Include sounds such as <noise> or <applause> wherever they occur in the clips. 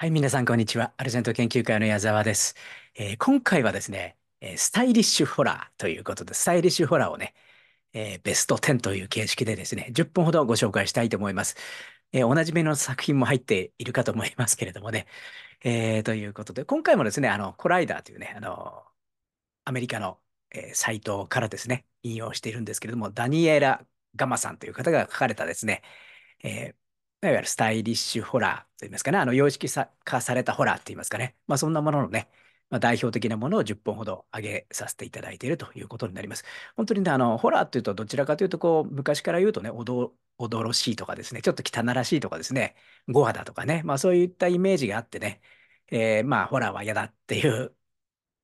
はい、皆さん、こんにちは。アルジェント研究会の矢沢です。えー、今回はですね、えスタイリッシュホラーということで、スタイリッシュホラーをね、えー、ベスト10という形式でですね、10分ほどご紹介したいと思います。えー、おなじみの作品も入っているかと思いますけれどもね。えー、ということで、今回もですね、あの、コライダーというね、あの、アメリカの、えー、サイトからですね、引用しているんですけれども、ダニエラ・ガマさんという方が書かれたですね、えー、いわゆるスタイリッシュホラーといいますかね、あの様式化されたホラーといいますかね、まあ、そんなもののね、まあ、代表的なものを10本ほど上げさせていただいているということになります。本当にね、あのホラーっていうと、どちらかというとこう、昔から言うとね、驚驚しいとかですね、ちょっと汚らしいとかですね、ゴアだとかね、まあ、そういったイメージがあってね、えー、まあ、ホラーは嫌だっていう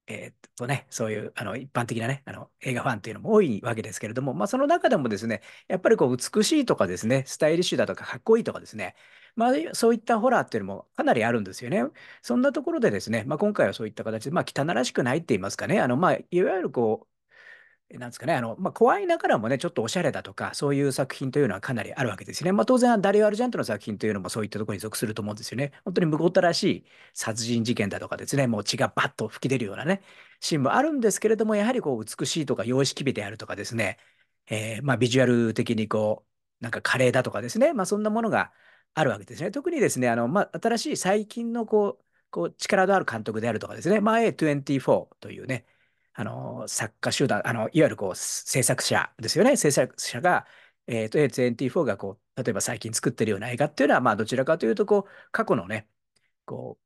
えー、っとね、そういうあの一般的なね、あの映画ファンというのも多いわけですけれども、まあ、その中でもですね、やっぱりこう美しいとかですね、スタイリッシュだとかかっこいいとかですね、まあ、そういったホラーっていうのもかなりあるんですよね。そんなところでですね、まあ、今回はそういった形で、まあ、汚らしくないって言いますかね、あのまあ、いわゆるこう、なんですかね、あの、まあ、怖いながらもね、ちょっとおしゃれだとか、そういう作品というのはかなりあるわけですね。まあ、当然、ダリオ・アルジャントの作品というのもそういったところに属すると思うんですよね。本当に無言らしい殺人事件だとかですね、もう血がバッと吹き出るようなね、シーンもあるんですけれども、やはりこう、美しいとか、様式美であるとかですね、えー、まあ、ビジュアル的にこう、なんか華麗だとかですね、まあ、そんなものがあるわけですね。特にですね、あの、まあ、新しい最近のこう、こう力のある監督であるとかですね、まあ、A24 というね、あの、作家集団、あの、いわゆるこう、制作者ですよね。制作者が、えっ、ー、と、A24 がこう、例えば最近作ってるような映画っていうのは、まあ、どちらかというと、こう、過去のね、こ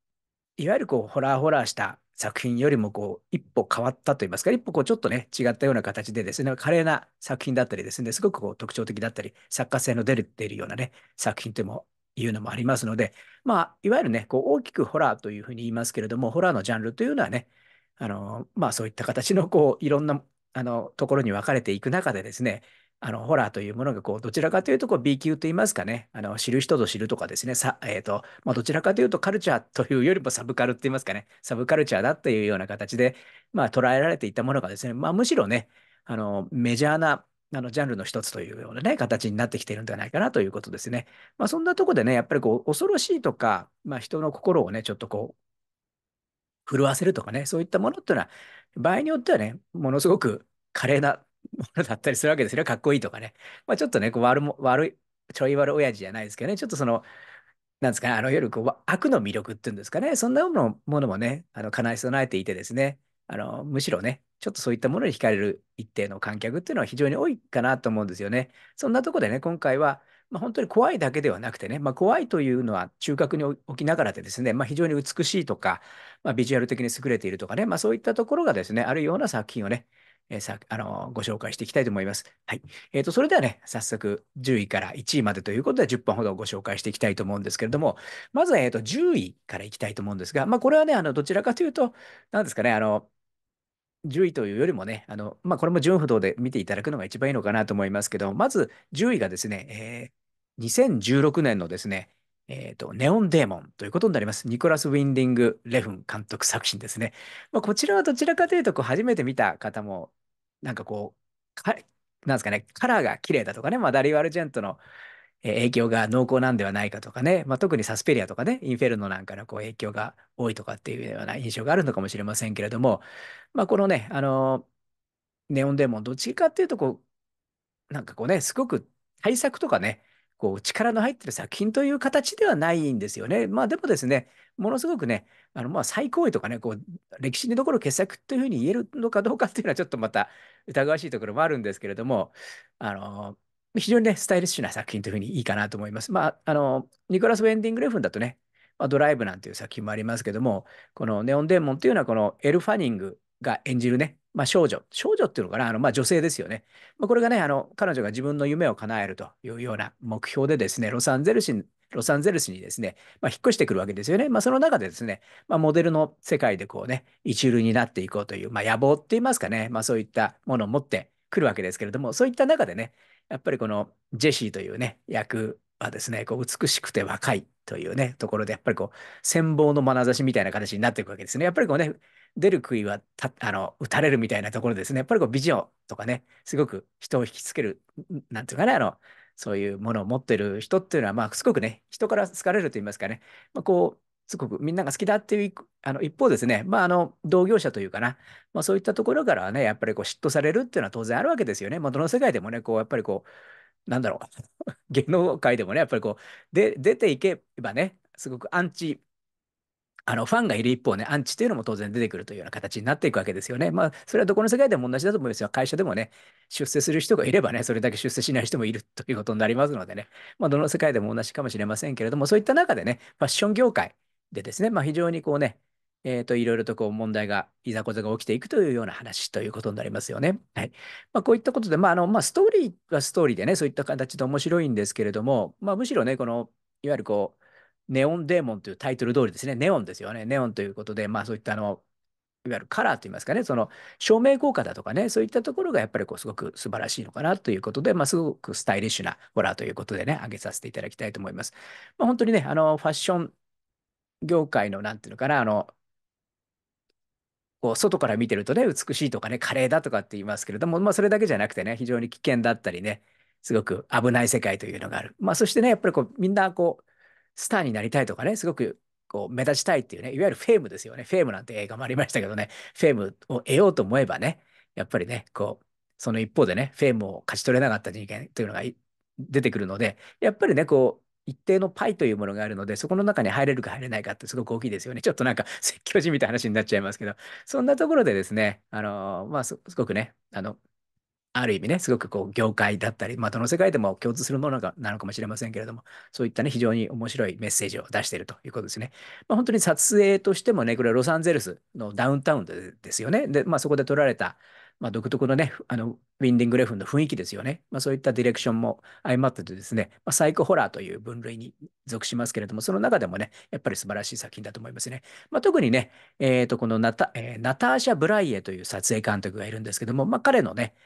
う、いわゆるこう、ホラーホラーした作品よりも、こう、一歩変わったと言いますか、一歩こう、ちょっとね、違ったような形でですね、華麗な作品だったりですね、すごくこう、特徴的だったり、作家性の出るっているようなね、作品というのもいうのもありますので、まあ、いわゆるね、こう大きくホラーというふうに言いますけれども、ホラーのジャンルというのはね、あの、まあそういった形のこう、いろんな、あの、ところに分かれていく中でですね、あの、ホラーというものが、こう、どちらかというと、こう、B 級といいますかね、あの、知る人ぞ知るとかですね、さ、えー、と、まあ、どちらかというと、カルチャーというよりもサブカルって言いますかね、サブカルチャーだっていうような形で、まあ、捉えられていたものがですね、まあ、むしろね、あの、メジャーな、あの、ジャンルの一つというようなね、形になってきているんではないかなということですね。まあ、そんなとこでね、やっぱりこう、恐ろしいとか、まあ、人の心をね、ちょっとこう、震わせるとかね、そういったものっていうのは、場合によってはね、ものすごく華麗なものだったりするわけですよね。かっこいいとかね。まあ、ちょっとね、こう悪悪い、ちょい悪親父じゃないですけどね、ちょっとその、なんですかね、あの夜こう悪の魅力っていうんですかね、そんなものもね、あの叶え備えていてですね、あのむしろね、ちょっとそういったものに惹かれる一定の観客っていうのは非常に多いかなと思うんですよね。そんなとこでね、今回は、まあ、本当に怖いだけではなくてね、まあ、怖いというのは中核に置きながらでですね、まあ、非常に美しいとか、まビジュアル的に優れているとかね、まそういったところがですね、あるような作品をね、えさあのご紹介していきたいと思います。はい。えっ、ー、と、それではね、早速10位から1位までということで10本ほどご紹介していきたいと思うんですけれども、まずは、えーと、10位からいきたいと思うんですが、まあ、これはね、あのどちらかというと、何ですかね、あの、10位というよりもね、あの、まあ、これも順不動で見ていただくのが一番いいのかなと思いますけど、まず10位がですね、えー、2016年のですね、えー、と、ネオンデーモンということになります。ニコラス・ウィンディング・レフン監督作品ですね。まあ、こちらはどちらかというと、初めて見た方も、なんかこう、かなんですかね、カラーが綺麗だとかね、まあ、ダリワルジェントの、影響が濃厚なんではないかとかね、まあ、特にサスペリアとかね、インフェルノなんかのこう影響が多いとかっていうような印象があるのかもしれませんけれども、まあ、このね、あの、ネオンデーモン、どっちかっていうと、こう、なんかこうね、すごく対策とかね、こう力の入ってる作品という形ではないんですよね。まあでもですね、ものすごくね、あのまあ最高位とかね、こう歴史に残る傑作というふうに言えるのかどうかっていうのはちょっとまた疑わしいところもあるんですけれども、あの非常にね、スタイリッシュな作品というふうにいいかなと思います。まあ、あの、ニコラス・ウェンディング・レフンだとね、まあ、ドライブなんていう作品もありますけども、このネオン・デーモンっていうのは、このエル・ファニングが演じるね、まあ、少女、少女っていうのかな、あのまあ、女性ですよね。まあ、これがねあの、彼女が自分の夢を叶えるというような目標でですね、ロサンゼルスにロサンゼルスにですね、まあ、引っ越してくるわけですよね。まあ、その中でですね、まあ、モデルの世界でこうね、一流になっていこうという、まあ、野望って言いますかね、まあ、そういったものを持ってくるわけですけれども、そういった中でね、やっぱりこのジェシーというね、役はですね、こう美しくて若いというね、ところで、やっぱりこう、戦望の眼差しみたいな形になっていくわけですね。やっぱりこうね、出る杭はたあの打たれるみたいなところですね。やっぱりこう美女とかね、すごく人を引きつける、なんていうかね、あの、そういうものを持ってる人っていうのは、まあ、すごくね、人から好かれると言いますかね、まあ、こすごくみんなが好きだっていうあの一方ですね、まあ、あの同業者というかな、まあ、そういったところからはね、やっぱりこう嫉妬されるっていうのは当然あるわけですよね。まあ、どの世界でもね、こうやっぱりこう、なんだろう、<laughs> 芸能界でもね、やっぱりこう、で出ていけばね、すごくアンチあのファンがいる一方ね、アンチというのも当然出てくるというような形になっていくわけですよね。まあ、それはどこの世界でも同じだと思いますよ。会社でもね、出世する人がいればね、それだけ出世しない人もいるということになりますのでね、まあ、どの世界でも同じかもしれませんけれども、そういった中でね、ファッション業界、でですね、まあ、非常にこうね、えっ、ー、と、いろいろとこう問題が、いざこざが起きていくというような話ということになりますよね。はい。まあ、こういったことで、まあ、あの、まあ、ストーリーはストーリーでね、そういった形で面白いんですけれども、まあ、むしろね、この、いわゆるこう、ネオンデーモンというタイトル通りですね、ネオンですよね、ネオンということで、まあ、そういったあの、いわゆるカラーといいますかね、その照明効果だとかね、そういったところがやっぱりこうすごく素晴らしいのかなということで、まあ、すごくスタイリッシュなホラーということでね、挙げさせていただきたいと思います。まあ、本当にね、あのファッション業界の、なんていうのかな、あの、こう外から見てるとね、美しいとかね、華麗だとかって言いますけれども、まあ、それだけじゃなくてね、非常に危険だったりね、すごく危ない世界というのがある。まあ、そしてね、やっぱりこう、みんなこう、スターになりたいとかね、すごくこう目立ちたいっていうね、いわゆるフェームですよね。フェームなんて映画もありましたけどね、フェームを得ようと思えばね、やっぱりね、こう、その一方でね、フェームを勝ち取れなかった人間というのが出てくるので、やっぱりね、こう、一定のパイというものがあるので、そこの中に入れるか入れないかってすごく大きいですよね。ちょっとなんか <laughs> 説教じみたいな話になっちゃいますけど、そんなところでですね、あのまあ、すごくね、あの、ある意味ね、すごくこう業界だったり、まあ、どの世界でも共通するものがなのかもしれませんけれども、そういったね、非常に面白いメッセージを出しているということですね。まあ、本当に撮影としてもね、これはロサンゼルスのダウンタウンでですよね。で、まあ、そこで撮られたまあ、独特のね、あの、ウィンディング・レフンの雰囲気ですよね。まあ、そういったディレクションも相まっててですね、まあ、サイコホラーという分類に属しますけれども、その中でもね、やっぱり素晴らしい作品だと思いますね。まあ、特にね、えっ、ー、と、このナタ、えー、ナターシャ・ブライエという撮影監督がいるんですけども、まあ、彼のね、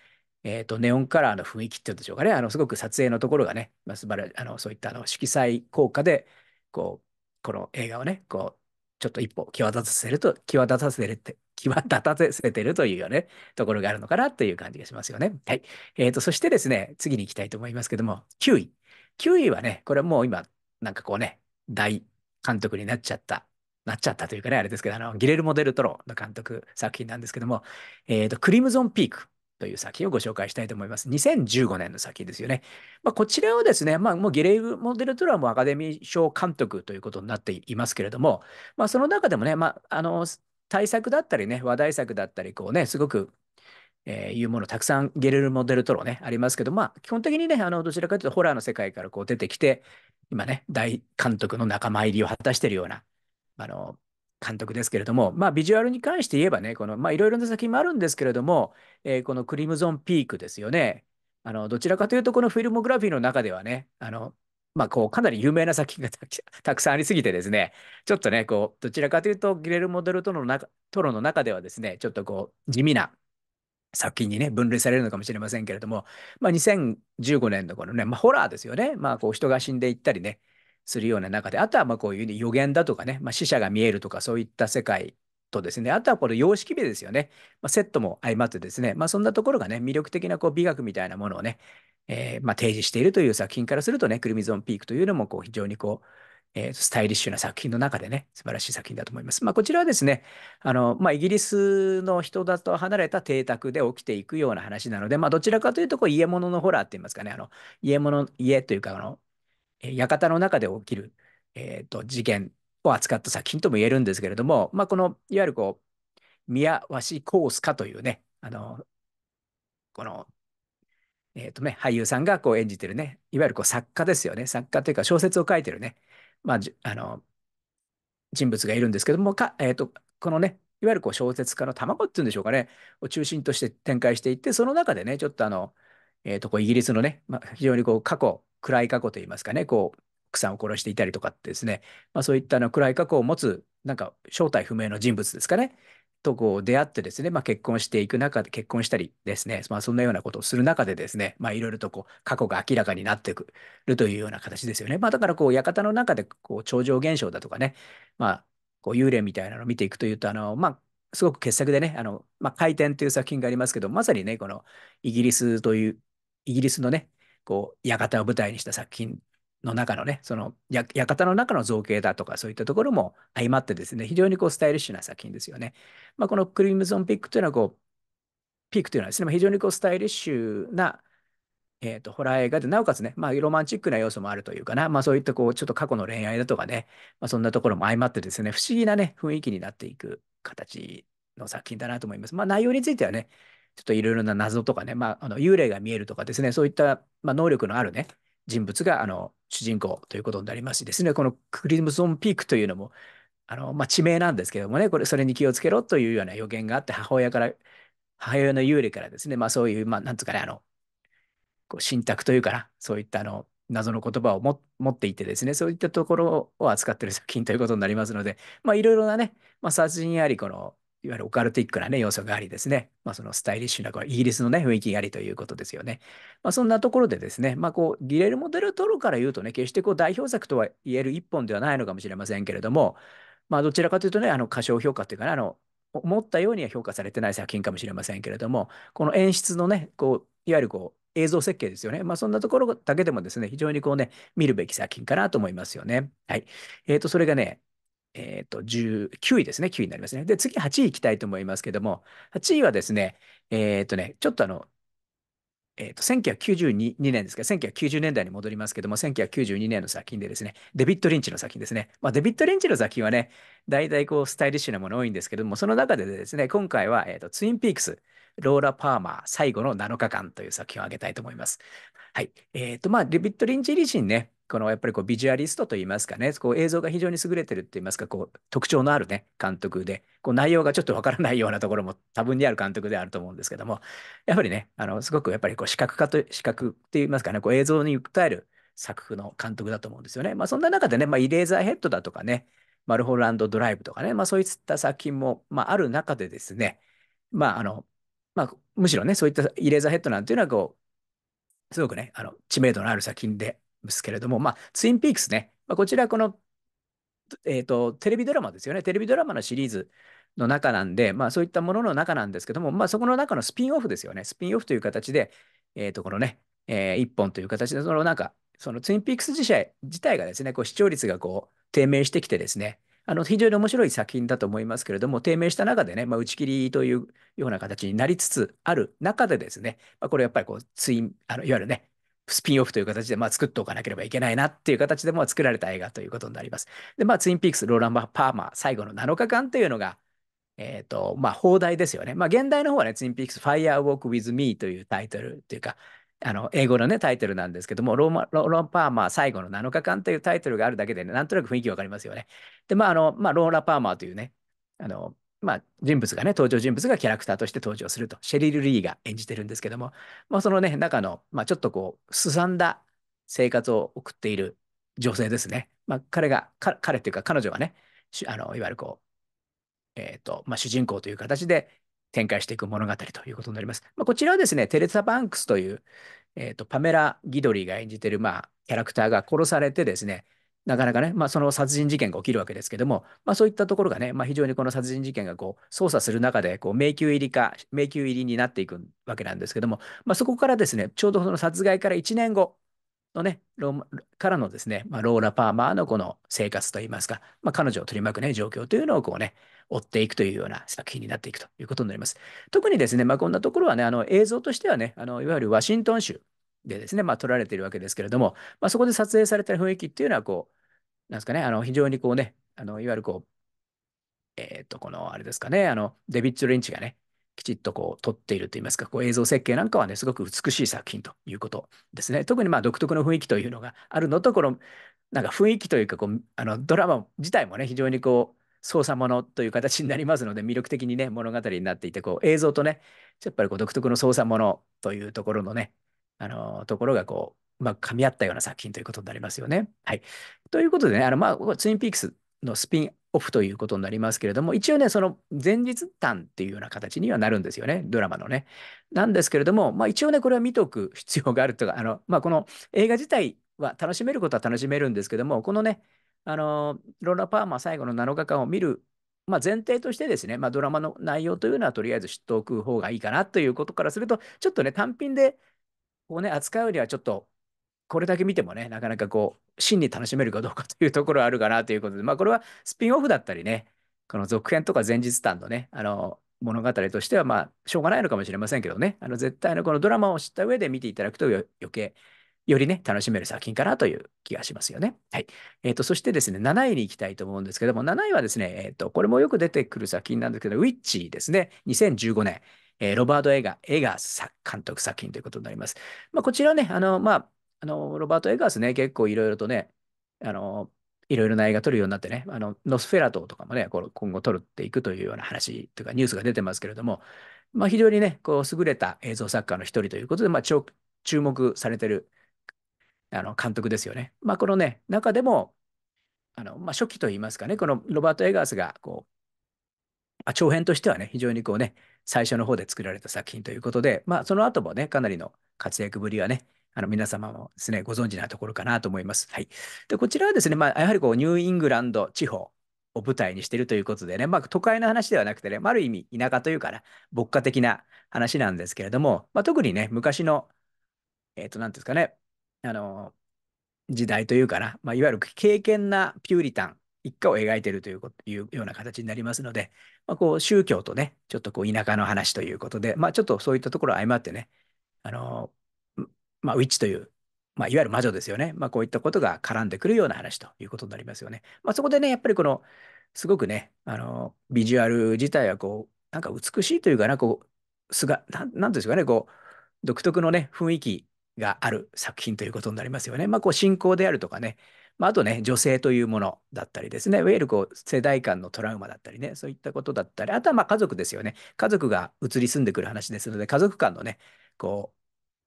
えっ、ー、と、ネオンカラーの雰囲気っていうんでしょうかね、あの、すごく撮影のところがね、まあ、素晴らしい、あの、そういったあの色彩効果で、こう、この映画をね、こう、ちょっと一歩際立たせると、際立たせるって、際立たせてるというよね、ところがあるのかなという感じがしますよね。はい。えっ、ー、と、そしてですね、次に行きたいと思いますけども、9位。9位はね、これはもう今、なんかこうね、大監督になっちゃった、なっちゃったというかね、あれですけど、あの、ギレルモ・デルトロの監督作品なんですけども、えっ、ー、と、クリムゾン・ピーク。という作品をご紹介したいと思います。2015年の作品ですよね。まあ、こちらをですね、まあ、もうギレイブ・モデルトラもアカデミー賞監督ということになっていますけれども、まあ、その中でもね、まあ、あの、対策だったりね、話題作だったり、こうね、すごく、えー、いうものたくさんゲレルモデルトロね、ありますけど、まあ、基本的にね、あの、どちらかというとホラーの世界からこう出てきて、今ね、大監督の仲間入りを果たしているような、あの、監督ですけれども、まあ、ビジュアルに関して言えばね、この、まあ、いろいろな作品もあるんですけれども、えー、このクリムゾンピークですよね。あの、どちらかというと、このフィルモグラフィーの中ではね、あの、まあ、こう、かなり有名な作品が <laughs> たくさんありすぎてですね、ちょっとね、こう、どちらかというと、ギレルモ・デルトの中、トロの中ではですね、ちょっとこう、地味な作品にね、分類されるのかもしれませんけれども、まあ、2015年のこのね、まあ、ホラーですよね。まあ、こう、人が死んでいったりね、するような中で、あとはまあこういう予言だとかね、まあ、死者が見えるとかそういった世界とですね、あとはこの様式美ですよね。まあ、セットも相まってですね、まあ、そんなところがね、魅力的なこう美学みたいなものをね、えー、まあ、提示しているという作品からするとね、クルミゾンピークというのもこう非常にこう、えー、スタイリッシュな作品の中でね、素晴らしい作品だと思います。まあ、こちらはですね、あの、まあ、イギリスの人だと離れた邸宅で起きていくような話なので、まあ、どちらかというと、こう、家物のホラーって言いますかね、あの、家物、家というか、あの、館の中で起きる、えっ、ー、と、事件を扱った作品とも言えるんですけれども、まあ、このいわゆるこう宮鷲康介というねあのこの、えーとね、俳優さんがこう演じてるねいわゆるこう作家ですよね作家というか小説を書いてるね、まあ、あの人物がいるんですけどもか、えーと、このねいわゆるこう小説家の卵っていうんでしょうかねを中心として展開していってその中でねちょっとあの、えーとこうイギリスのね、まあ、非常にこう過去暗い過去といいますかねこうさんを殺していたりとかってですね、まあ、そういったあの暗い過去を持つ、なんか正体不明の人物ですかね、とこう出会ってですね、まあ、結婚していく中で、結婚したりですね、まあ、そんなようなことをする中でですね、まあ、いろいろとこう過去が明らかになってくるというような形ですよね。まあ、だからこう、館の中でこう超常現象だとかね、まあ、こう幽霊みたいなのを見ていくというと、あの、まあ、すごく傑作でね、あの、まあ、回転という作品がありますけど、まさにね、このイギリスという、イギリスのね、こう、館を舞台にした作品の中のね、その館の中の造形だとかそういったところも相まってですね、非常にこうスタイリッシュな作品ですよね。まあ、このクリムゾンピックというのはこう、ピックというのはですね、非常にこうスタイリッシュな、えーと、ホラー映画で、なおかつね、まあ、ロマンチックな要素もあるというかな、まあ、そういったこうちょっと過去の恋愛だとかね、まあ、そんなところも相まってですね、不思議なね、雰囲気になっていく形の作品だなと思います。まあ、内容についてはね、ちょっといろいろな謎とかね、まあ、あの幽霊が見えるとかですね、そういった、ま能力のあるね、人物があの主人公ということになりますしですね、このクリムゾンピークというのも、あのまあ、地名なんですけどもね、これそれに気をつけろというような予言があって、母親から、母親の幽霊からですね、まあ、そういう、まあ、なんつうかね、あのこう信託というかな、そういったあの謎の言葉を持っていてですね、そういったところを扱っている作品ということになりますので、まあ、いろいろなね、まあ、殺人やりこのいわゆるオカルティックな、ね、要素がありですね、まあ、そのスタイリッシュなこイギリスの、ね、雰囲気がありということですよね。まあ、そんなところでですね、まあ、こうギレル・モデル・トロから言うとね、決してこう代表作とは言える一本ではないのかもしれませんけれども、まあ、どちらかというとね、あの過小評価というか、ね、あの思ったようには評価されてない作品かもしれませんけれども、この演出のね、こういわゆるこう映像設計ですよね。まあ、そんなところだけでもですね、非常にこうね、見るべき作品かなと思いますよね。はい。えっ、ー、と、それがね、えっ、ー、と、19位ですね。9位になりますね。で、次8位いきたいと思いますけども、8位はですね、えっ、ー、とね、ちょっとあの、えっ、ー、と、1992年ですか、1990年代に戻りますけども、1992年の作品でですね、デビッド・リンチの作品ですね。まあ、デビッド・リンチの作品はね、大体こう、スタイリッシュなもの多いんですけども、その中でですね、今回は、えっ、と、ツインピークス、ローラ・パーマー、最後の7日間という作品を挙げたいと思います。はい。えっ、ー、と、まあ、デビッド・リンチ自身ね、このやっぱりこうビジュアリストといいますかね、こう映像が非常に優れてるって言いますか、こう特徴のあるね、監督で、こう内容がちょっとわからないようなところも多分にある監督であると思うんですけども、やっぱりね、あの、すごくやっぱりこう視覚化と、視覚って言いますかね、こう映像に訴える作風の監督だと思うんですよね。まあそんな中でね、まあイレーザーヘッドだとかね、マルホランドドライブとかね、まあそういった作品も、まあある中でですね、まああの、まあむしろね、そういったイレーザーヘッドなんていうのはこう、すごくね、あの、知名度のある作品でですけれども、まあ、ツインピークスね、まあ、こちらこの、えー、と、テレビドラマですよね。テレビドラマのシリーズの中なんで、まあ、そういったものの中なんですけども、まあ、そこの中のスピンオフですよね。スピンオフという形で、えー、と、このね、えー、一本という形で、その中、そのツインピークス自体自体がですね、こう視聴率がこう低迷してきてですね、あの非常に面白い作品だと思いますけれども、低迷した中でね、まあ、打ち切りというような形になりつつある中でですね、まあ、これやっぱりこうツイン、あのいわゆるね、スピンオフという形で、まあ、作っておかなければいけないなっていう形で、まあ、作られた映画ということになります。で、まあ、ツインピークス、ローランバ・パーマ、ー、最後の7日間というのが、えっ、ー、と、まあ、放題ですよね。まあ、現代の方はね、ツインピークス、ファイアーウォーク・ウィズ・ミーというタイトルというか、あの英語のねタイトルなんですけども、ローマローラン・パーマー最後の7日間というタイトルがあるだけで、ね、なんとなく雰囲気わかりますよね。で、まああのまあ、ローラ・パーマーというね、あのまあ、人物がね、登場人物がキャラクターとして登場すると、シェリル・リーが演じてるんですけども、まあ、そのね、中の、まあ、ちょっとこう、すさんだ生活を送っている女性ですね。まあ、彼が、彼というか彼女がね、あのいわゆるこう、えっ、ー、と、まあ、主人公という形で展開していく物語ということになります。まあ、こちらはですね、テレサ・バンクスという、えっ、ー、と、パメラ・ギドリーが演じてる、まあ、キャラクターが殺されてですね、なかなかね、まあ、その殺人事件が起きるわけですけども、まあ、そういったところがね、まあ、非常にこの殺人事件がこう捜査する中でこう迷宮入りか、迷宮入りになっていくわけなんですけども、まあ、そこからですね、ちょうどその殺害から1年後のね、ローからのですね、まあ、ローラ・パーマーのこの生活といいますか、まあ、彼女を取り巻くね、状況というのをこうね、追っていくというような作品になっていくということになります。特にですね、まあ、こんなところはね、あの映像としてはね、あのいわゆるワシントン州、でですね、まあ、撮られているわけですけれども、まあ、そこで撮影された雰囲気っていうのは、こう、なんですかね、あの非常にこうね、あのいわゆるこう、えっ、ー、と、この、あれですかね、あの、デビッド・リンチがね、きちっとこう撮っているといいますか、こう映像設計なんかはね、すごく美しい作品ということですね。特にまあ独特の雰囲気というのがあるのと、この、なんか雰囲気というかこう、あのドラマ自体もね、非常にこう、操作ものという形になりますので、魅力的にね、物語になっていて、こう映像とね、やっぱりこう独特の操作ものというところのね、あのところがこう、まあ、噛み合ったような作品ということになりますよね。はい、ということでね、あのまあ、ツインピークスのスピンオフということになりますけれども、一応ね、その前日短っていうような形にはなるんですよね、ドラマのね。なんですけれども、まあ、一応ね、これは見とく必要があるとか、あのまあ、この映画自体は楽しめることは楽しめるんですけども、このね、あのローラ・パーマ最後の7日間を見る、まあ、前提としてですね、まあ、ドラマの内容というのはとりあえず知っておく方がいいかなということからすると、ちょっとね、単品でをね、扱うよりはちょっと、これだけ見てもね、なかなかこう、真に楽しめるかどうかというところはあるかなということで、まあ、これはスピンオフだったりね、この続編とか前日談のね、あの、物語としては、まあ、しょうがないのかもしれませんけどね、あの、絶対のこのドラマを知った上で見ていただくと余計、よりね、楽しめる作品かなという気がしますよね。はい。えっ、ー、と、そしてですね、7位に行きたいと思うんですけども、7位はですね、えっ、ー、と、これもよく出てくる作品なんですけど、ウィッチですね、2015年。えー、ロバート・エガー、エガー監督作品ということになります。まあ、こちらね、あの、まあ、あの、ロバート・エガースね、結構いろいろとね、あの、いろいろな映画撮るようになってね、あの、ノスフェラトとかもね、こ今後撮っていくというような話というかニュースが出てますけれども、まあ、非常にね、こう、優れた映像作家の一人ということで、まあ、注目されてる、あの、監督ですよね。まあ、このね、中でも、あの、まあ、初期といいますかね、このロバート・エガースが、こう、あ、長編としてはね、非常にこうね、最初の方で作られた作品ということで、まあ、その後もね、かなりの活躍ぶりはね、あの皆様もですね、ご存知なところかなと思います。はい。で、こちらはですね、まあ、やはりこう、ニューイングランド地方を舞台にしているということでね、まあ、都会の話ではなくてね、まあ、ある意味、田舎というかな、牧歌的な話なんですけれども、まあ、特にね、昔の、えっ、ー、と、なんですかね、あの、時代というかな、まあ、いわゆる敬験なピューリタン一家を描いているというような形になりますので、まあ、こう宗教とね、ちょっとこう田舎の話ということで、まあ、ちょっとそういったところ相まってね、あのまあ、ウィッチという、まあ、いわゆる魔女ですよね、まあ、こういったことが絡んでくるような話ということになりますよね。まあ、そこでね、やっぱりこの、すごくね、あのビジュアル自体はこう、なんか美しいというかな、こう、すがなんなんですかね、こう、独特のね、雰囲気がある作品ということになりますよね。まあ、こう信仰であるとかね、まあ、あとね、女性というものだったりですね、いわゆるこう世代間のトラウマだったりね、そういったことだったり、あとはま家族ですよね。家族が移り住んでくる話ですので、家族間のね、こ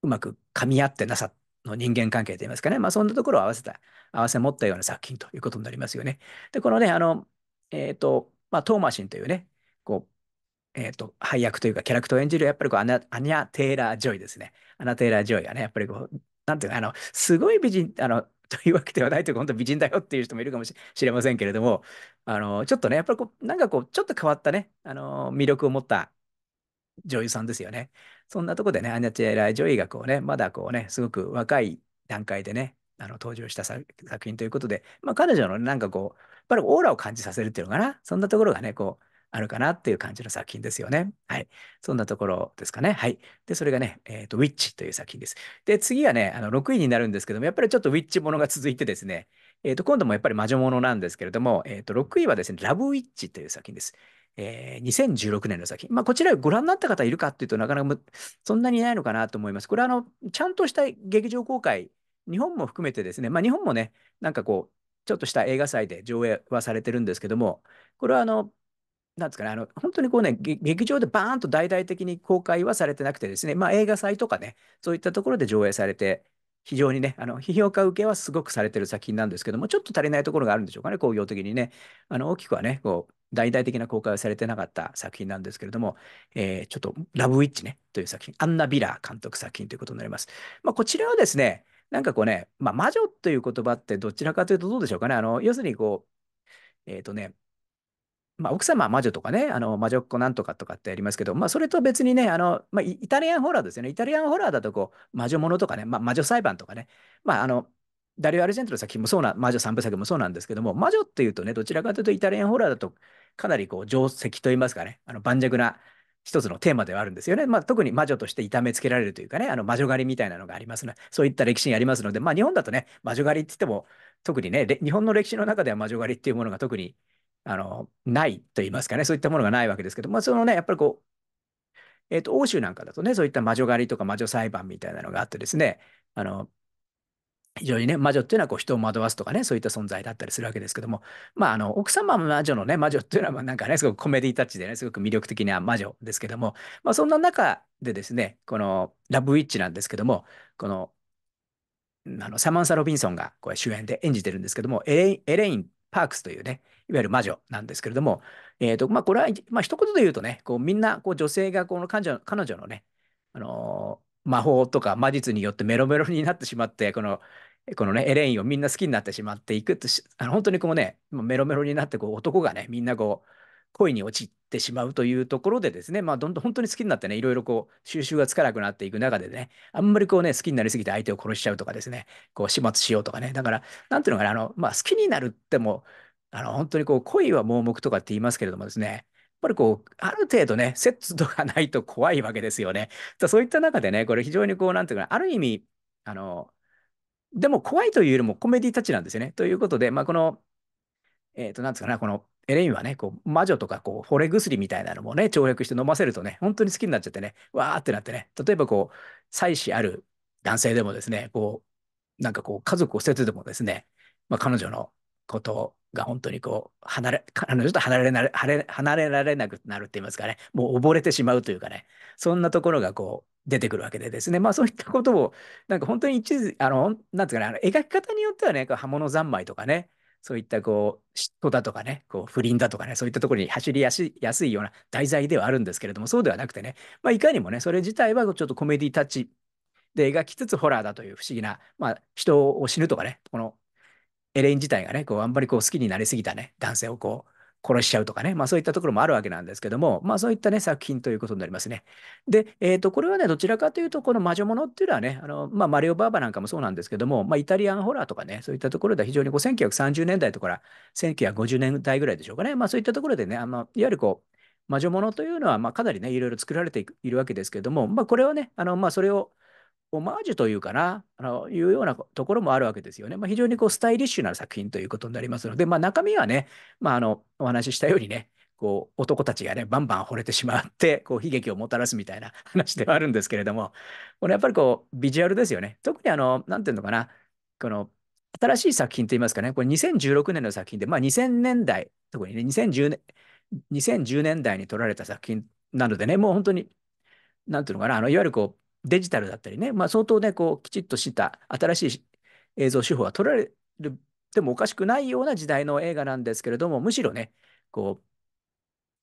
う、うまく噛み合ってなさの人間関係といいますかね、まあ、そんなところを合わせた、合わせ持ったような作品ということになりますよね。で、このね、あの、えっ、ー、と、まあ、トーマシンというね、こう、えっ、ー、と、配役というかキャラクターを演じる、やっぱりこうアナ、アニャ・テイラー・ジョイですね。アナ・テイラー・ジョイがね、やっぱりこう、なんていうか、あの、すごい美人、あの、<laughs> というわけではないというか、本当美人だよっていう人もいるかもしれませんけれども、あの、ちょっとね、やっぱりこう、なんかこう、ちょっと変わったね、あの、魅力を持った女優さんですよね。そんなとこでね、アニャ・チェラ・ジョイがこうね、まだこうね、すごく若い段階でね、あの登場した作品ということで、まあ、彼女のなんかこう、やっぱりオーラを感じさせるっていうのかな、そんなところがね、こう、あるかなっていう感じの作品ですよね。はい。そんなところですかね。はい。で、それがね、えー、と、ウィッチという作品です。で、次はね、あの、6位になるんですけども、やっぱりちょっとウィッチものが続いてですね、えっ、ー、と、今度もやっぱり魔女ものなんですけれども、えっ、ー、と、6位はですね、ラブウィッチという作品です。えー、2016年の作品。まあ、こちらご覧になった方いるかっていうとなかなかそんなにいないのかなと思います。これはあの、ちゃんとした劇場公開、日本も含めてですね、まあ、日本もね、なんかこう、ちょっとした映画祭で上映はされてるんですけども、これはあの、なんですかね、あの本当にこうね、劇場でバーンと大々的に公開はされてなくてですね、まあ、映画祭とかね、そういったところで上映されて、非常にね、あの批評家受けはすごくされてる作品なんですけども、ちょっと足りないところがあるんでしょうかね、工業的にね。あの大きくはね、こう大々的な公開はされてなかった作品なんですけれども、えー、ちょっとラブウィッチね、という作品、アンナ・ビラー監督作品ということになります。まあ、こちらはですね、なんかこうね、まあ、魔女という言葉ってどちらかというとどうでしょうかね、あの要するにこう、えっ、ー、とね、まあ、奥様は魔女とかね、あの魔女っ子なんとかとかってありますけど、まあ、それと別にね、あのまあ、イタリアンホラーですよね。イタリアンホラーだとこう魔女ものとかね、まあ、魔女裁判とかね、まあ、あのダリオ・アルジェントの作品もそうな、魔女三部作もそうなんですけども、魔女っていうとね、どちらかというとイタリアンホラーだとかなりこう定石といいますかね、あの盤石な一つのテーマではあるんですよね。まあ、特に魔女として痛めつけられるというかね、あの魔女狩りみたいなのがありますね。そういった歴史にありますので、まあ、日本だとね、魔女狩りって言っても、特にね、日本の歴史の中では魔女狩りっていうものが特にあの、ないと言いますかね、そういったものがないわけですけど、まあ、そのね、やっぱりこう、えっ、ー、と、欧州なんかだとね、そういった魔女狩りとか魔女裁判みたいなのがあってですね、あの、非常にね、魔女っていうのはこう人を惑わすとかね、そういった存在だったりするわけですけども、まあ、あの、奥様魔女のね、魔女っていうのは、なんかね、すごくコメディタッチでね、すごく魅力的な魔女ですけども、まあ、そんな中でですね、この、ラブウィッチなんですけども、この、あのサマンサ・ロビンソンがこれ主演で演じてるんですけども、エレイン・パークスというね、いわゆる魔女なんですけれども、えーとまあ、これは、まあ一言で言うとね、こうみんなこう女性がこの彼女彼女のね、あのー、魔法とか魔術によってメロメロになってしまって、このこのね、エレインをみんな好きになってしまっていくとあの本当にこうね、メロメロになってこう男がね、みんなこう、恋に落ちてしまうというところでですね、まあ、どんどん本当に好きになってね、いろいろこう、収拾がつかなくなっていく中でね、あんまりこうね、好きになりすぎて相手を殺しちゃうとかですね、こう、始末しようとかね、だから、なんていうのかな、あの、まあ、好きになるっても、あの、本当にこう、恋は盲目とかって言いますけれどもですね、やっぱりこう、ある程度ね、ッ度がないと怖いわけですよね。そういった中でね、これ非常にこう、なんていうかな、ある意味、あの、でも怖いというよりもコメディタッチなんですよね。ということで、まあ、この、えっ、ー、と、なんでうかな、この、エレインはね、こう、魔女とか、こう、惚れ薬みたいなのもね、跳躍して飲ませるとね、本当に好きになっちゃってね、わーってなってね、例えばこう、妻子ある男性でもですね、こう、なんかこう、家族を捨ててでもですね、まあ、彼女のことが本当にこう離れ <laughs> あのちょっと離れなれ離れられなくなるって言いますかねもう溺れてしまうというかねそんなところがこう出てくるわけでですねまあそういったことをなんか本当に一途、あのなんつうかねあの描き方によってはね刃物三昧とかねそういったこう嫉妬だとかねこう不倫だとかねそういったところに走りやすいような題材ではあるんですけれどもそうではなくてね、まあ、いかにもねそれ自体はちょっとコメディタッチで描きつつホラーだという不思議な、まあ、人を死ぬとかねこのエレイン自体がね、こう、あんまりこう、好きになりすぎたね、男性をこう、殺しちゃうとかね、まあそういったところもあるわけなんですけども、まあそういったね、作品ということになりますね。で、えっ、ー、と、これはね、どちらかというと、この魔女ものっていうのはね、あの、まあマリオ・バーバなんかもそうなんですけども、まあイタリアンホラーとかね、そういったところでは非常にこう1930年代とか1950年代ぐらいでしょうかね、まあそういったところでね、あの、いわゆるこう、魔女ものというのは、まあかなりね、いろいろ作られているわけですけども、まあこれはね、あの、まあそれを、オマージュというかな、あのいうようなところもあるわけですよね。まあ、非常にこうスタイリッシュな作品ということになりますので、まあ、中身はね、まあ、あのお話ししたようにね、こう男たちがね、バンバン惚れてしまって、こう悲劇をもたらすみたいな <laughs> 話ではあるんですけれども、こやっぱりこうビジュアルですよね。特にあの、なんていうのかな、この新しい作品といいますかね、これ2016年の作品で、まあ、2000年代、特にね2010年、2010年代に撮られた作品なのでね、もう本当に、なんていうのかな、あのいわゆるこう、デジタルだったりね、まあ、相当ね、こう、きちっとした新しい映像手法が取られる、でもおかしくないような時代の映画なんですけれども、むしろね、こう、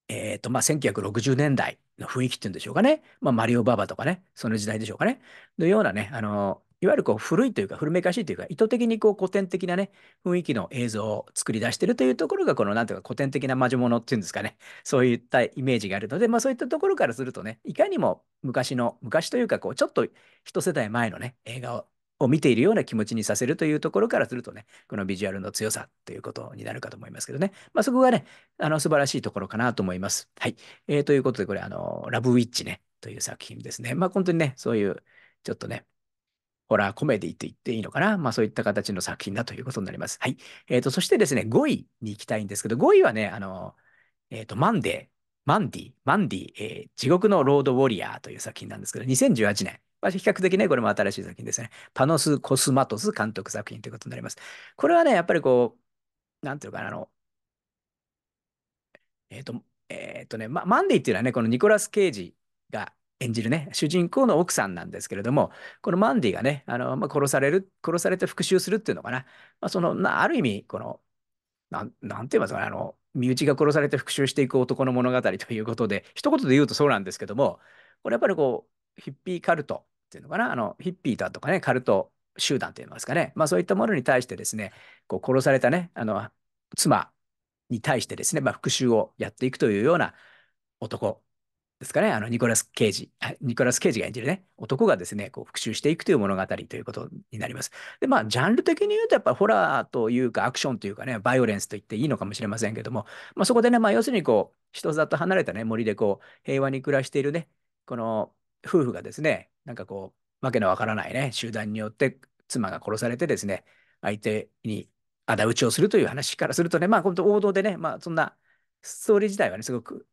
えっ、ー、と、まあ、1960年代の雰囲気っていうんでしょうかね。まあ、マリオ・ババとかね、その時代でしょうかね。のようなね、あの、いわゆるこう古いというか古めかしいというか意図的にこう古典的なね雰囲気の映像を作り出してるというところがこのなんていうか古典的な魔女物っていうんですかねそういったイメージがあるのでまあそういったところからするとねいかにも昔の昔というかこうちょっと一世代前のね映画をを見ているような気持ちにさせるというところからするとね、このビジュアルの強さということになるかと思いますけどね。まあ、そこがね、あの素晴らしいところかなと思います。はい。えー、ということで、これ、あの、ラブウィッチね、という作品ですね。まあ、本当にね、そういう、ちょっとね、ホラーコメディと言っていいのかな。まあそういった形の作品だということになります。はい。えっ、ー、と、そしてですね、5位に行きたいんですけど、5位はね、あの、えっ、ー、と、マンデー、マンディ、マンディ、えー、地獄のロードウォリアーという作品なんですけど、2018年。まあ、比較的ね、これも新しい作品ですね。パノス・コスマトス監督作品ということになります。これはね、やっぱりこう、なんていうかな、あの、えっ、ー、と、えっ、ー、とね、ま、マンディっていうのはね、このニコラス・ケイジが演じるね、主人公の奥さんなんですけれども、このマンディがね、あのまあ、殺される、殺されて復讐するっていうのかな、まあ、そのまある意味、この、なんて言ますかね、あの、身内が殺されて復讐していく男の物語ということで、一言で言うとそうなんですけども、これやっぱりこう、ヒッピーカルトっていうのかな、あのヒッピーだとかね、カルト集団といいますかね、まあ、そういったものに対してですね、こう殺されたね、あの妻に対してですね、まあ、復讐をやっていくというような男ですかね、あのニコラス・ケイジ、ニコラス・ケイジが演じるね、男がですね、こう復讐していくという物語ということになります。で、まあ、ジャンル的に言うと、やっぱりホラーというか、アクションというかね、バイオレンスと言っていいのかもしれませんけども、まあ、そこでね、まあ、要するにこう、人里離れたね、森でこう、平和に暮らしているね、この夫婦がですね、なんかこう、わけのわからないね、集団によって妻が殺されてですね、相手に仇討ちをするという話からするとね、まあ、本当王道でね、まあ、そんなストーリー自体はね、すごく、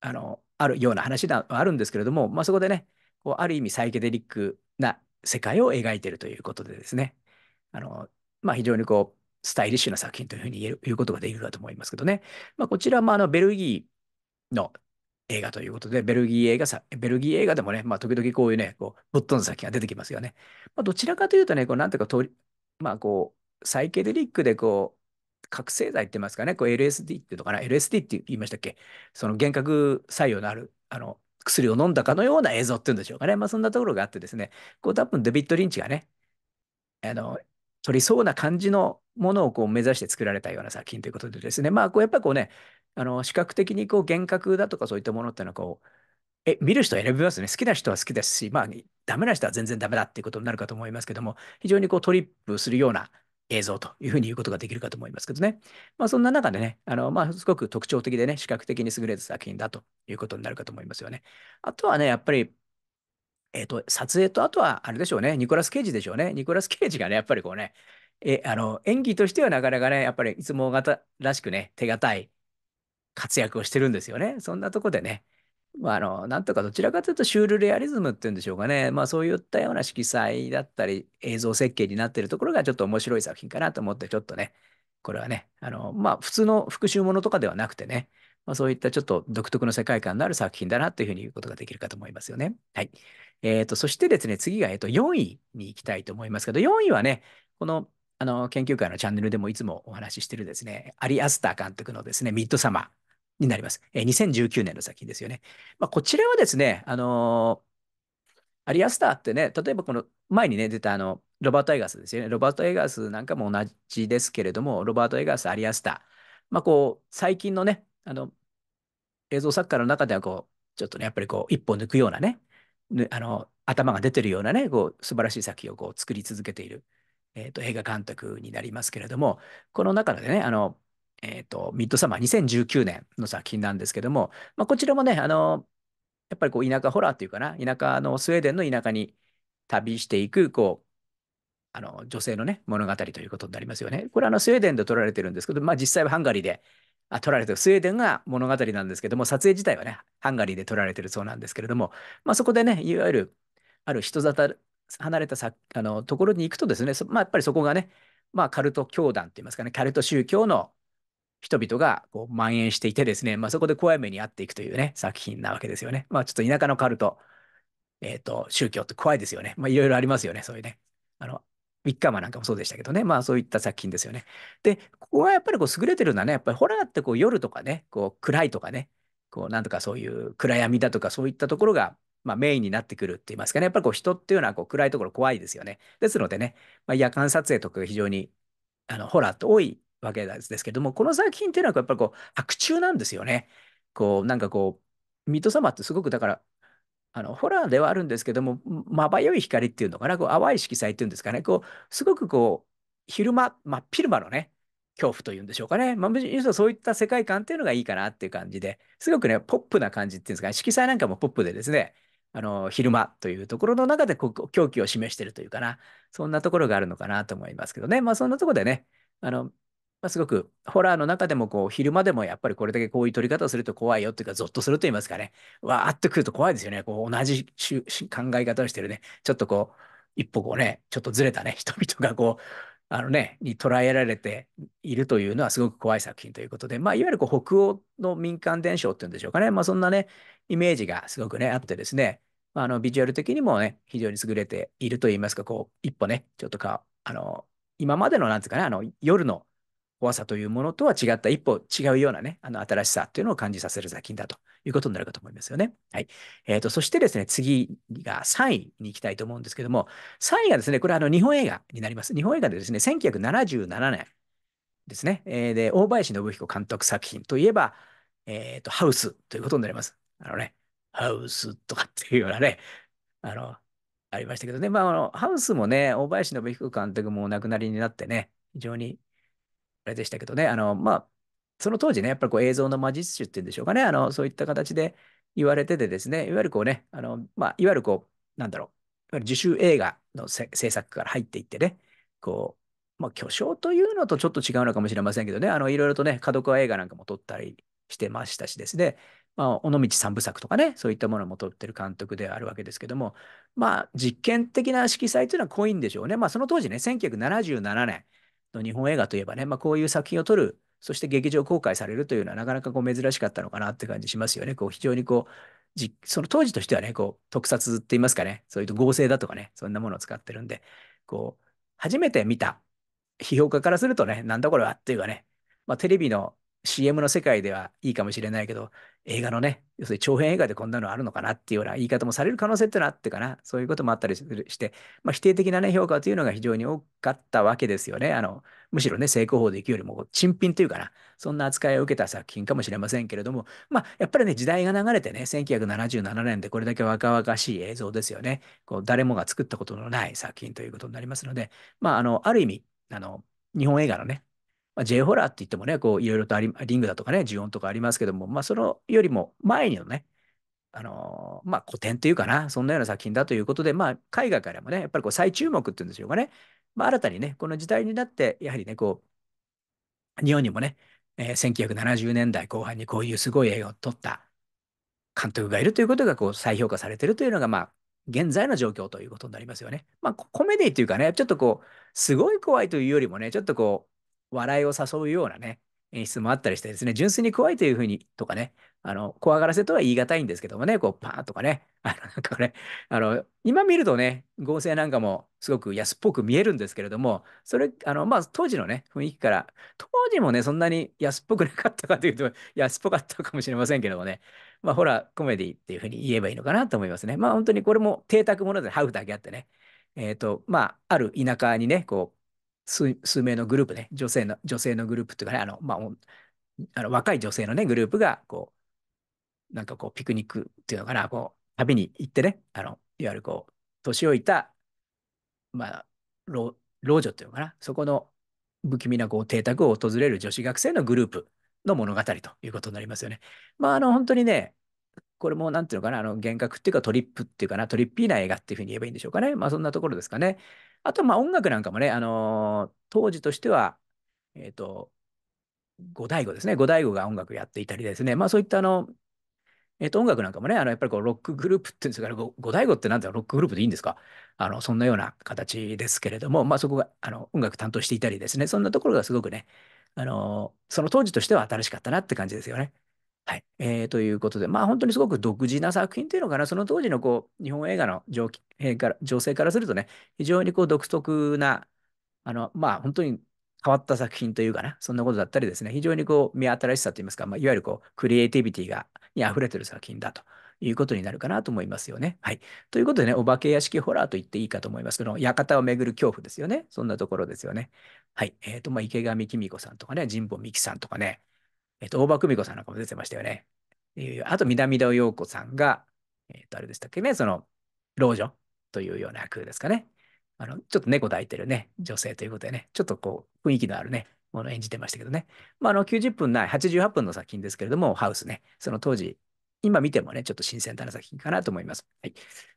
あの、あるような話ではあるんですけれども、まあ、そこでね、こうある意味サイケデリックな世界を描いているということでですね、あのまあ、非常にこうスタイリッシュな作品というふうに言えるいうことができるかと思いますけどね、まあ、こちらもあのベルギーの映画ということで、ベルギー映画さ、ベルギー映画でもね、まあ、時々こういうね、こうぶっ飛んだ作品が出てきますよね。まあ、どちらかというとね、こうなんていうかまあ、こうサイケデリックでこう覚醒剤って言いますかね、こう LSD っていうのかな、LSD って言いましたっけ、その幻覚作用のある、あの、薬を飲んだかのような映像っていうんでしょうかね。まあ、そんなところがあってですね、こう多分デビッド・リンチがね、あの、取りそうな感じのものをこう目指して作られたような作品ということでですね、まあ、こうやっぱりこうね、あの、視覚的にこう幻覚だとかそういったものっていうのはこう、え、見る人選びますね。好きな人は好きですし、まあ、ダメな人は全然ダメだっていうことになるかと思いますけども、非常にこうトリップするような映像というふうに言うことができるかと思いますけどね。まあ、そんな中でね、あの、まあ、すごく特徴的でね、視覚的に優れた作品だということになるかと思いますよね。あとはね、やっぱり、えっ、ー、と、撮影と、あとは、あれでしょうね、ニコラス・ケイジでしょうね。ニコラス・ケイジがね、やっぱりこうね、え、あの、演技としてはなかなかね、やっぱりいつも型らしくね、手堅い活躍をしてるんですよね。そんなとこでね、まあ、あの、なんとかどちらかというとシュールレアリズムっていうんでしょうかね。まあ、そういったような色彩だったり、映像設計になっているところがちょっと面白い作品かなと思って、ちょっとね、これはね、あの、まあ、普通の復讐ものとかではなくてね、まあ、そういったちょっと独特の世界観のある作品だなというふうに言うことができるかと思いますよね。はい。えっ、ー、と、そしてですね、次が、えっ、と、4位に行きたいと思いますけど、4位はね、この、あの、研究会のチャンネルでもいつもお話ししてるですね、アリ・アスター監督のですね、ミッドサマー。になります。えー、2019年の作品ですよね。まあ、こちらはですね、あのー、アリアスターってね、例えばこの前にね、出たあの、ロバート・エガスですよね。ロバート・エガスなんかも同じですけれども、ロバート・エガス、アリアスター。まあ、こう、最近のね、あの、映像作家の中ではこう、ちょっとね、やっぱりこう、一本抜くようなね、あの、頭が出てるようなね、こう、素晴らしい作品をこう、作り続けている、えっ、ー、と、映画監督になりますけれども、この中でね、あの、えっ、ー、と、ミッドサマー2019年の作品なんですけども、まあ、こちらもね、あの、やっぱりこう田舎ホラーっていうかな、田舎のスウェーデンの田舎に旅していく、こう、あの女性のね、物語ということになりますよね。これあのスウェーデンで撮られてるんですけど、まあ実際はハンガリーであ撮られてる、スウェーデンが物語なんですけども、撮影自体はね、ハンガリーで撮られてるそうなんですけれども、まあそこでね、いわゆる、ある人里離れたさあのところに行くとですね、まあやっぱりそこがね、まあカルト教団って言いますかね、カルト宗教の人々がこう蔓延していてですね、まあ、そこで怖い目に遭っていくというね、作品なわけですよね。まあ、ちょっと田舎のカルト、えっ、ー、と、宗教って怖いですよね。まあ、いろいろありますよね、そういうね。あの、ビッカーマンなんかもそうでしたけどね、まあ、そういった作品ですよね。で、ここはやっぱりこう優れてるのはね、やっぱりホラーってこう夜とかね、こう暗いとかね、こうなんとかそういう暗闇だとかそういったところが、まあ、メインになってくるって言いますかね、やっぱりこう人っていうのはこう暗いところ怖いですよね。ですのでね、まあ、夜間撮影とかが非常にあのホラーって多いわけですけども、この作品っていうのはやっぱりこう、白昼なんですよね。こう、なんかこう、ミッドサマーってすごくだから、あのホラーではあるんですけども、まばゆい光っていうのかな、こう淡い色彩っていうんですかね、こうすごくこう昼間、まっ昼間のね、恐怖というんでしょうかね、まあ、むしろそういった世界観っていうのがいいかなっていう感じですごくね、ポップな感じっていうんですかね、色彩なんかもポップでですね、あの昼間というところの中でこう狂気を示してるというかな、そんなところがあるのかなと思いますけどね、まあ、そんなところでね、あのまあ、すごくホラーの中でもこう昼間でもやっぱりこれだけこういう撮り方をすると怖いよっていうかゾッとすると言いますかねわーっとくると怖いですよねこう同じ考え方をしてるねちょっとこう一歩こうねちょっとずれたね人々がこうあのねに捉えられているというのはすごく怖い作品ということで、まあ、いわゆるこう北欧の民間伝承っていうんでしょうかね、まあ、そんなねイメージがすごくねあってですねあのビジュアル的にもね非常に優れているといいますかこう一歩ねちょっとかあの今までのなんつうかねあの夜の怖さというものとは違った一歩違うようなね、あの新しさというのを感じさせる作品だということになるかと思いますよね。はい。えっ、ー、と、そしてですね、次が3位に行きたいと思うんですけども、3位がですね、これはあの日本映画になります。日本映画でですね、1977年ですね、えー、で、大林信彦監督作品といえば、えっ、ー、と、ハウスということになります。あのね、ハウスとかっていうようなね、あの、ありましたけどね、まあ、あのハウスもね、大林信彦監督もお亡くなりになってね、非常にあれでしたけどね、あの、まあ、その当時ね、やっぱりこう映像の魔術師っていうんでしょうかね、あの、そういった形で言われててですね、いわゆるこうね、あの、まあ、いわゆるこう、なんだろう、いわゆる自主映画の制作から入っていってね、こう、まあ、巨匠というのとちょっと違うのかもしれませんけどね、あの、いろいろとね、角川映画なんかも撮ったりしてましたしですね、まあ、尾道三部作とかね、そういったものも撮ってる監督であるわけですけども、まあ、実験的な色彩というのは濃いんでしょうね。まあ、その当時ね、1977年、の日本映画といえばね、まあ、こういう作品を撮る、そして劇場公開されるというのはなかなかこう珍しかったのかなって感じしますよね。こう非常にこうじ、その当時としてはね、こう特撮って言いますかね、そういうと合成だとかね、そんなものを使ってるんで、こう、初めて見た批評家からするとね、なんだこれはっていうかね、まあ、テレビの CM の世界ではいいかもしれないけど、映画のね、要するに長編映画でこんなのあるのかなっていうような言い方もされる可能性ってのはあってかな、そういうこともあったりして、まあ、否定的な、ね、評価というのが非常に多かったわけですよね。あのむしろね、成功法でいくよりも、珍品というかな、そんな扱いを受けた作品かもしれませんけれども、まあ、やっぱりね、時代が流れてね、1977年でこれだけ若々しい映像ですよね。こう誰もが作ったことのない作品ということになりますので、まあ、あのある意味、あの日本映画のね、まあ、J ホラーって言ってもね、こう、いろいろとあり、リングだとかね、呪ンとかありますけども、まあ、そのよりも前にのね、あのー、まあ、古典というかな、そんなような作品だということで、まあ、海外からもね、やっぱりこう、再注目っていうんでしょうかね、まあ、新たにね、この時代になって、やはりね、こう、日本にもね、えー、1970年代後半にこういうすごい映画を撮った監督がいるということが、こう、再評価されてるというのが、まあ、現在の状況ということになりますよね。まあ、コメディというかね、ちょっとこう、すごい怖いというよりもね、ちょっとこう、笑いを誘うようなね、演出もあったりしてですね、純粋に怖いというふうにとかね、あの、怖がらせとは言い難いんですけどもね、こう、パーンとかね、<laughs> あの、なんかこれ、あの、今見るとね、合成なんかもすごく安っぽく見えるんですけれども、それ、あの、まあ、当時のね、雰囲気から、当時もね、そんなに安っぽくなかったかというと、安っぽかったかもしれませんけどもね、まあ、ほら、コメディっていうふうに言えばいいのかなと思いますね。まあ、本当にこれも邸宅もので、ハウだけあってね、えっ、ー、と、まあ、ある田舎にね、こう、数数名のグループね、女性の、女性のグループっていうかね、あの、まあ、あの若い女性のね、グループが、こう、なんかこう、ピクニックっていうのかな、こう、旅に行ってね、あの、いわゆるこう、年老いた、まあ、老老女っていうのかな、そこの不気味なこう邸宅を訪れる女子学生のグループの物語ということになりますよね。まあ、あの、本当にね、これもなんていうのかな、あの、幻覚っていうかトリップっていうかな、トリッピーな映画っていうふうに言えばいいんでしょうかね。まあ、そんなところですかね。あと、まあ音楽なんかもね、あのー、当時としては、えっ、ー、と、五大五ですね。五大五が音楽やっていたりですね。まあそういったあの、えっ、ー、と音楽なんかもね、あのやっぱりこうロックグループっていうんですか、五大悟って何だろう、ロックグループでいいんですかあの、そんなような形ですけれども、まあそこがあの音楽担当していたりですね、そんなところがすごくね、あの、その当時としては新しかったなって感じですよね。はい。えー、ということで、まあ本当にすごく独自な作品というのかな、その当時のこう、日本映画の情変から情勢からするとね、非常にこう独特な、あの、まあ本当に変わった作品というかな、そんなことだったりですね、非常にこう、目新しさといいますか、まあ、いわゆるこう、クリエイティビティが、に溢れてる作品だということになるかなと思いますよね。はい。ということでね、お化け屋敷ホラーと言っていいかと思いますけど、館をめぐる恐怖ですよね。そんなところですよね。はい。えっ、ー、と、まあ、池上紀美子さんとかね、神保美樹さんとかね、えっと、大場久美子さんなんかも出てましたよね。あと、南田陽子さんが、えっと、あれでしたっけね、その、老女というような役ですかね。あの、ちょっと猫抱いてるね、女性ということでね、ちょっとこう、雰囲気のあるね、ものを演じてましたけどね。まあ、あの、90分ない、88分の作品ですけれども、ハウスね、その当時、今見てもね、ちょっと新鮮な作品かなと思います。はい。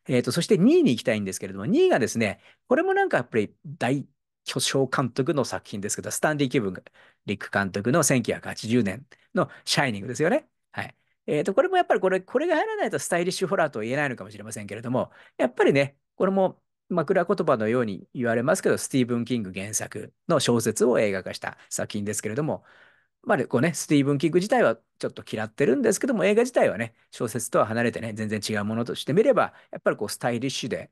えっ、ー、と、そして2位に行きたいんですけれども、2位がですね、これもなんかやっぱり大巨匠監督の作品ですけど、スタンディ・キブンリック監督の1980年のシャイニングですよね。はい。えー、と、これもやっぱりこれ、これが入らないとスタイリッシュホラーとは言えないのかもしれませんけれども、やっぱりね、これも枕言葉のように言われますけど、スティーブン・キング原作の小説を映画化した作品ですけれども、まあこうね、スティーブン・キング自体はちょっと嫌ってるんですけども、映画自体はね、小説とは離れてね、全然違うものとしてみれば、やっぱりこうスタイリッシュで、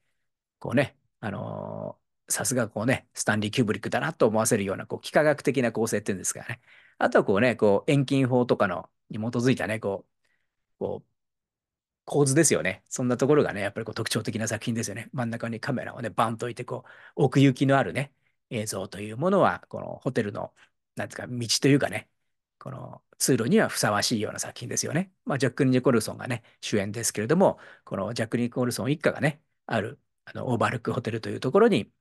こうね、あのーさすがこうね、スタンリー・キューブリックだなと思わせるような、こう、幾何学的な構成っていうんですかね。あとはこうね、こう、遠近法とかの、に基づいたね、こう、こう、構図ですよね。そんなところがね、やっぱりこう特徴的な作品ですよね。真ん中にカメラをね、バンと置いて、こう、奥行きのあるね、映像というものは、このホテルの、なんていうか、道というかね、この通路にはふさわしいような作品ですよね。まあ、ジャック・ニコルソンがね、主演ですけれども、このジャック・ニコルソン一家がね、ある、あの、オーバルクホテルというところに、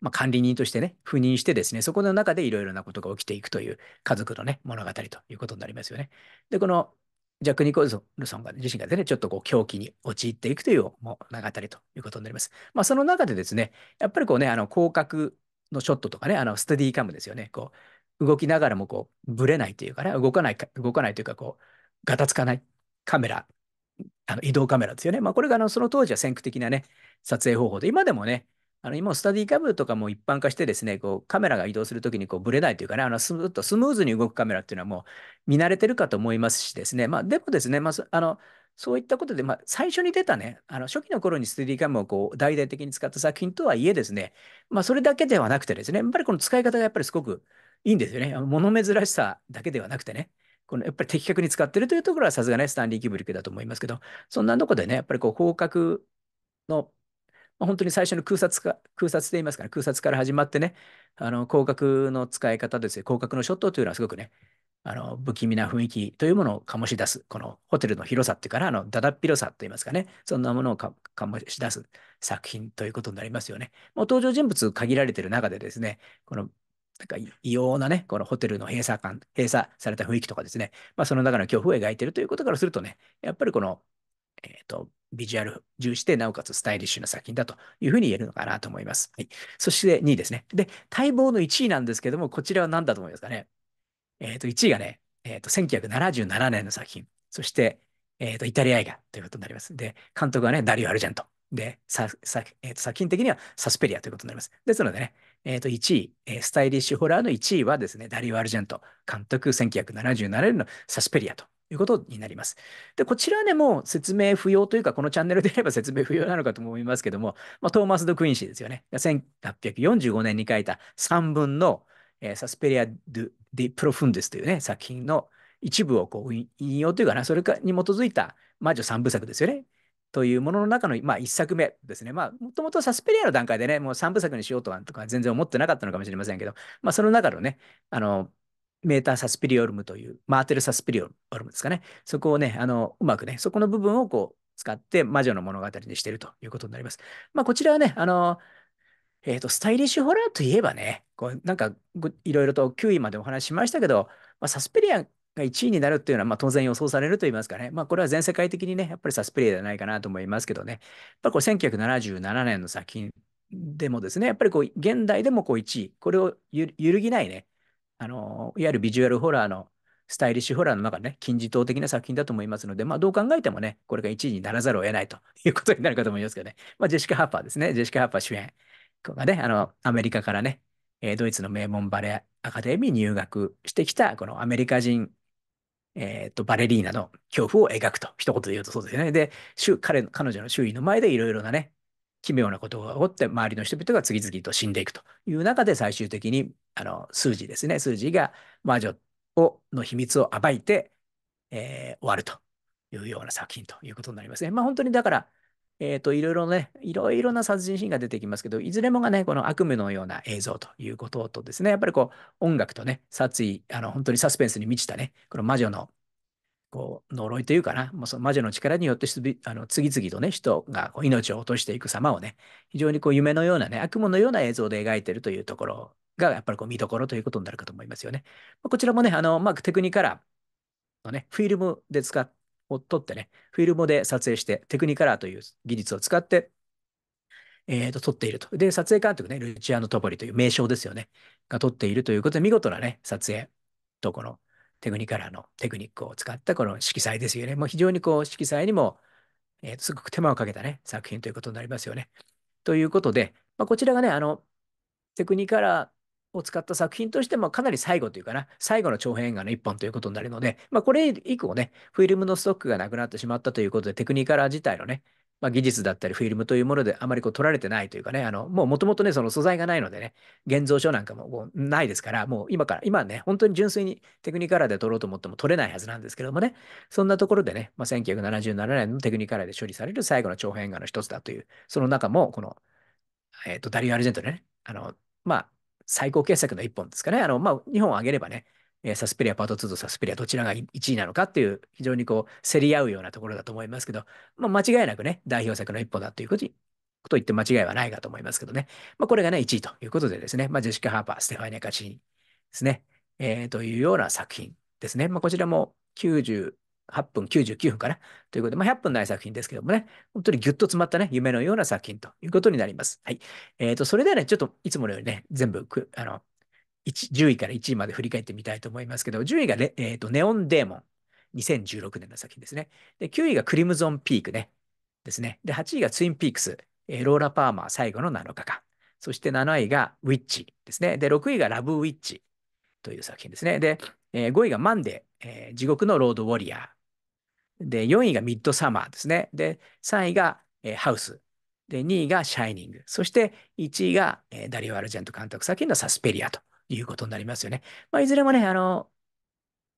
まあ、管理人としてね、赴任してですね、そこの中でいろいろなことが起きていくという家族のね、物語ということになりますよね。で、このジャック・ニコルソンが自身がですね、ちょっとこう狂気に陥っていくという物語ということになります。まあ、その中でですね、やっぱりこうね、あの広角のショットとかね、あのステディカムですよね、こう動きながらもこうぶれないというかね、動かないか、動かないというか、こう、ガタつかないカメラあの移動カメラですよね。まあ、これがあのその当時は先駆的なね、撮影方法で、今でもね、あの今、スタディカブとかも一般化してですね、こうカメラが移動するときにこうブレないというかね、あのスムとスムーズに動くカメラっていうのはもう見慣れてるかと思いますしですね、まあ、でもですね、まあ、あのそういったことで、まあ、最初に出たね、あの初期の頃にスタディカムをこう大々的に使った作品とはいえですね、まあ、それだけではなくてですね、やっぱりこの使い方がやっぱりすごくいいんですよね。物珍しさだけではなくてね、このやっぱり的確に使ってるというところはさすがね、スタンリー・キブリックだと思いますけど、そんなとこでね、やっぱりこう、方角の本当に最初の空撮か、空撮て言いますかね、空撮から始まってね、あの、広角の使い方ですね、広角のショットというのはすごくね、あの、不気味な雰囲気というものを醸し出す、このホテルの広さっていうから、あの、だだっ広さと言いますかね、そんなものを醸し出す作品ということになりますよね。もう登場人物限られてる中でですね、このなんか異様なね、このホテルの閉鎖感、閉鎖された雰囲気とかですね、まあ、その中の恐怖を描いているということからするとね、やっぱりこの、えっ、ー、と、ビジュアル重視で、なおかつスタイリッシュな作品だというふうに言えるのかなと思います。はい。そして2位ですね。で、待望の1位なんですけども、こちらは何だと思いますかね。えっ、ー、と、1位がね、えっ、ー、と、1977年の作品。そして、えっ、ー、と、イタリア映画ということになります。で、監督はね、ダリオ・アルジェント。で、ささえー、と作品的にはサスペリアということになります。ですのでね、えっ、ー、と、1位、えスタイリッシュホラーの1位はですね、ダリオ・アルジェント監督1977年のサスペリアということになります。で、こちらでも説明不要というか、このチャンネルであれば <laughs> 説明不要なのかと思いますけども、まあ、トーマス・ド・クインシーですよね。1845年に書いた3文の、えー、サスペリア・ディ・プロフンデスというね、作品の一部をこう引用というかな、それに基づいた魔女三部作ですよね。というものの中の、まあ、1作目ですね。まあ、もともとサスペリアの段階でね、もう3部作にしようとはとか全然思ってなかったのかもしれませんけど、まあ、その中のね、あの、メーターサスピリオルムという、マーテルサスピリオルムですかね。そこをね、あの、うまくね、そこの部分をこう、使って魔女の物語にしているということになります。まあ、こちらはね、あの、えっ、ー、と、スタイリッシュホラーといえばね、こうなんかいろいろと9位までお話ししましたけど、まあ、サスピリアが1位になるっていうのは、まあ、当然予想されると言いますかね、まあ、これは全世界的にね、やっぱりサスピリアじゃないかなと思いますけどね、やっぱこう1977年の作品でもですね、やっぱりこう現代でもこう1位、これを揺るぎないね、あの、いわゆるビジュアルホラーのスタイリッシュホラーの中ね、金字塔的な作品だと思いますので、まあどう考えてもね、これが1位にならざるを得ないということになるかと思いますけどね。まあジェシカ・ハッパーですね。ジェシカ・ハッパー主演。ここがね、あの、アメリカからね、えー、ドイツの名門バレエアカデミー入学してきた、このアメリカ人、えっ、ー、と、バレリーナの恐怖を描くと、一言で言うとそうですよね。で、彼彼女の周囲の前でいろいろなね、奇妙なことが起こって、周りの人々が次々と死んでいくという中で、最終的に、あの、数字ですね、数字が魔女を、の秘密を暴いて、えー、終わるというような作品ということになりますね。まあ、本当にだから、えっ、ー、と、いろいろね、いろいろな殺人シーンが出てきますけど、いずれもがね、この悪夢のような映像ということとですね、やっぱりこう、音楽とね、殺意、あの、本当にサスペンスに満ちたね、この魔女のこう呪いというかな、もうその魔女の力によってあの次々とね、人がこう命を落としていく様をね、非常にこう夢のようなね、悪夢のような映像で描いているというところが、やっぱりこう見どころということになるかと思いますよね。こちらもね、あの、まあ、テクニカラーのね、フィルムで使っを撮ってね、フィルムで撮影して、テクニカラーという技術を使って、えー、と撮っていると。で、撮影監督ね、ルチアノ・トポリという名称ですよね、が撮っているということで、見事なね、撮影ところ、テクニカラーのテクニックを使ったこの色彩ですよね。もう非常にこう色彩にも、えー、すごく手間をかけたね、作品ということになりますよね。ということで、まあ、こちらがね、あの、テクニカラーを使った作品としてもかなり最後というかな、最後の長編映画の一本ということになるので、まあ、これ以降ね、フィルムのストックがなくなってしまったということで、テクニカラー自体のね、まあ、技術だったりフィルムというものであまりこう取られてないというかね、あの、もうもともとね、その素材がないのでね、現像書なんかもこうないですから、もう今から、今ね、本当に純粋にテクニカラーで取ろうと思っても取れないはずなんですけどもね、そんなところでね、まあ、1977年のテクニカラーで処理される最後の長編画の一つだという、その中も、この、えー、と、ダリオ・アルジェントね、あの、まあ、最高傑作の一本ですかね。あの、まあ、2本あげればね、えー、サスペリアパート2とサスペリアどちらが1位なのかっていう、非常にこう、競り合うようなところだと思いますけど、まあ、間違いなくね、代表作の一本だということにと言って間違いはないかと思いますけどね。まあ、これがね、1位ということでですね、まあ、ジェシカ・ハーパー、ステファニア・カチーニですね、えー、というような作品ですね。まあ、こちらも98分、99分かなということで、まあ、100分ない作品ですけどもね、本当にぎゅっと詰まったね、夢のような作品ということになります。はい。えっ、ー、と、それではね、ちょっといつものようにね、全部あの、10位から1位まで振り返ってみたいと思いますけど、10位がレ、えーと、ネオンデーモン、2016年の作品ですね。で、9位がクリムゾンピークね、ですね。で、8位がツインピークス、えー、ローラ・パーマー最後の7日間。そして7位がウィッチですね。で、6位がラブ・ウィッチという作品ですね。で、えー、5位がマンデー、えー、地獄のロード・ウォリアー。で、4位がミッドサマーですね。で、3位が、えー、ハウス。で、2位がシャイニング。そして1位が、えー、ダリオ・アルジェント監督作品のサスペリアということになりますよね。まあ、いずれもね、あの、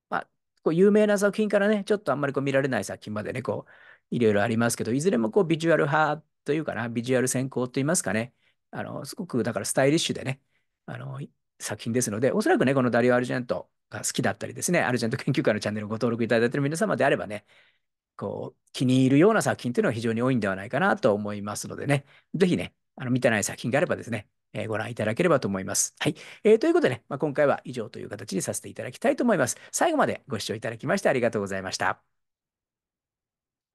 まあ、こう有名な作品からね、ちょっとあんまりこう見られない作品までね、こう、いろいろありますけど、いずれもこうビジュアル派というかな、ビジュアル先行といいますかね、あの、すごくだからスタイリッシュでね、あの、作品ですので、おそらくね、このダリオ・アルジェントが好きだったりですね、アルジェント研究会のチャンネルをご登録いただいている皆様であればね、こう、気に入るような作品というのは非常に多いんではないかなと思いますのでね、ぜひね、あの見てない作品があればですね、えー、ご覧いただければと思います。はい。えー、ということでね、まあ、今回は以上という形にさせていただきたいと思います。最後までご視聴いただきましてありがとうございました。